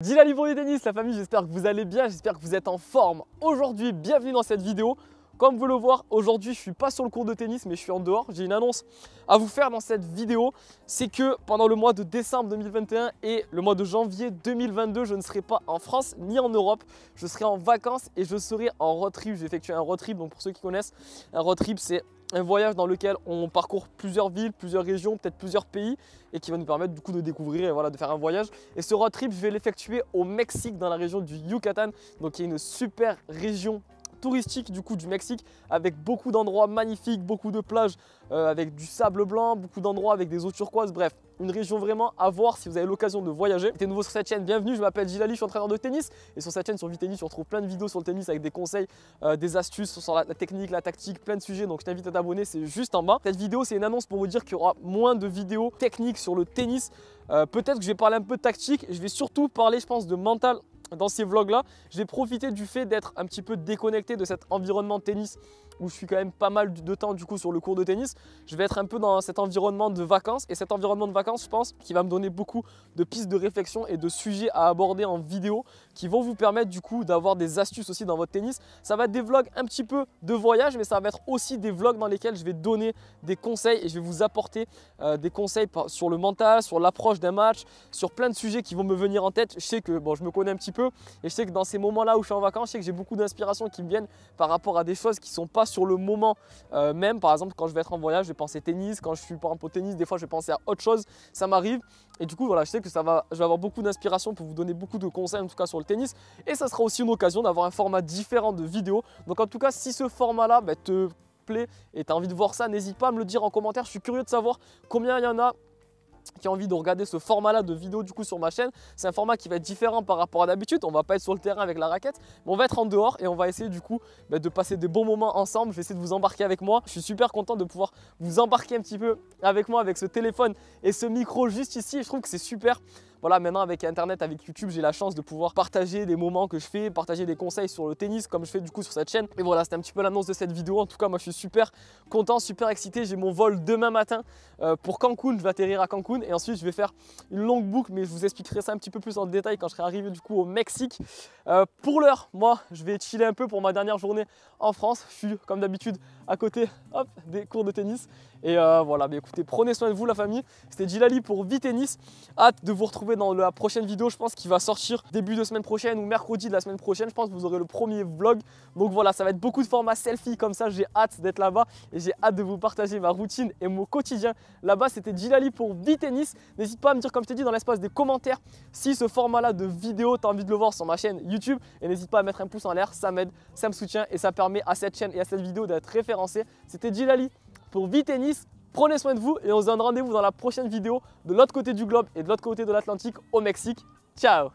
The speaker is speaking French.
Dis la livre Denis, la famille, j'espère que vous allez bien, j'espère que vous êtes en forme. Aujourd'hui, bienvenue dans cette vidéo comme vous le voir, aujourd'hui, je suis pas sur le cours de tennis, mais je suis en dehors. J'ai une annonce à vous faire dans cette vidéo. C'est que pendant le mois de décembre 2021 et le mois de janvier 2022, je ne serai pas en France ni en Europe. Je serai en vacances et je serai en road trip. J'ai effectué un road trip. Donc pour ceux qui connaissent, un road trip, c'est un voyage dans lequel on parcourt plusieurs villes, plusieurs régions, peut-être plusieurs pays et qui va nous permettre du coup de découvrir et voilà de faire un voyage. Et ce road trip, je vais l'effectuer au Mexique dans la région du Yucatan, donc il y a une super région touristique du coup du Mexique avec beaucoup d'endroits magnifiques, beaucoup de plages euh, avec du sable blanc, beaucoup d'endroits avec des eaux turquoises, bref, une région vraiment à voir si vous avez l'occasion de voyager. Si t'es nouveau sur cette chaîne, bienvenue, je m'appelle Gilali, je suis entraîneur de tennis et sur cette chaîne sur Vitennis, on retrouve plein de vidéos sur le tennis avec des conseils, euh, des astuces sur la, technique, la tactique, plein de sujets donc je t'invite à t'abonner, c'est juste en bas. Cette vidéo c'est une annonce pour vous dire qu'il y aura moins de vidéos techniques sur le tennis. Euh, peut-être que je vais parler un peu de tactique, je vais surtout parler je pense de mental dans ces vlogs là, j'ai profité du fait d'être un petit peu déconnecté de cet environnement tennis où je suis quand même pas mal de temps du coup sur le cours de tennis, je vais être un peu dans cet environnement de vacances et cet environnement de vacances je pense qui va me donner beaucoup de pistes de réflexion et de sujets à aborder en vidéo qui vont vous permettre du coup d'avoir des astuces aussi dans votre tennis. Ça va être des vlogs un petit peu de voyage mais ça va être aussi des vlogs dans lesquels je vais donner des conseils et je vais vous apporter euh, des conseils sur le mental, sur l'approche d'un match, sur plein de sujets qui vont me venir en tête. Je sais que bon je me connais un petit peu et je sais que dans ces moments là où je suis en vacances, je sais que j'ai beaucoup d'inspirations qui me viennent par rapport à des choses qui sont pas sur le moment euh, même. Par exemple, quand je vais être en voyage, je vais penser tennis. Quand je suis par exemple au tennis, des fois, je vais penser à autre chose. Ça m'arrive. Et du coup, voilà, je sais que ça va, je vais avoir beaucoup d'inspiration pour vous donner beaucoup de conseils, en tout cas sur le tennis. Et ça sera aussi une occasion d'avoir un format différent de vidéo. Donc, en tout cas, si ce format-là bah, te plaît et tu as envie de voir ça, n'hésite pas à me le dire en commentaire. Je suis curieux de savoir combien il y en a qui a envie de regarder ce format-là de vidéo du coup sur ma chaîne, c'est un format qui va être différent par rapport à d'habitude. On va pas être sur le terrain avec la raquette, mais on va être en dehors et on va essayer du coup bah, de passer des bons moments ensemble. Je vais essayer de vous embarquer avec moi. Je suis super content de pouvoir vous embarquer un petit peu avec moi avec ce téléphone et ce micro juste ici. Je trouve que c'est super. Voilà, maintenant avec Internet, avec YouTube, j'ai la chance de pouvoir partager des moments que je fais, partager des conseils sur le tennis comme je fais du coup sur cette chaîne. Et voilà, c'était un petit peu l'annonce de cette vidéo. En tout cas, moi je suis super content, super excité. J'ai mon vol demain matin euh, pour Cancun. Je vais atterrir à Cancun et ensuite je vais faire une longue boucle, mais je vous expliquerai ça un petit peu plus en détail quand je serai arrivé du coup au Mexique. Euh, pour l'heure, moi je vais chiller un peu pour ma dernière journée en France. Je suis comme d'habitude à côté des cours de tennis et euh, voilà, mais écoutez, prenez soin de vous la famille. C'était Gilali pour V-Tennis Hâte de vous retrouver dans la prochaine vidéo, je pense, qui va sortir début de semaine prochaine ou mercredi de la semaine prochaine. Je pense que vous aurez le premier vlog. Donc voilà, ça va être beaucoup de formats selfie comme ça. J'ai hâte d'être là-bas et j'ai hâte de vous partager ma routine et mon quotidien là-bas. C'était Gilali pour V-Tennis N'hésite pas à me dire, comme je t'ai dit, dans l'espace des commentaires si ce format-là de vidéo, t'as envie de le voir sur ma chaîne YouTube. Et n'hésite pas à mettre un pouce en l'air, ça m'aide, ça me soutient et ça permet à cette chaîne et à cette vidéo d'être référencée. C'était Gilali pour V-Tennis, Prenez soin de vous et on se donne rendez-vous dans la prochaine vidéo de l'autre côté du globe et de l'autre côté de l'Atlantique au Mexique. Ciao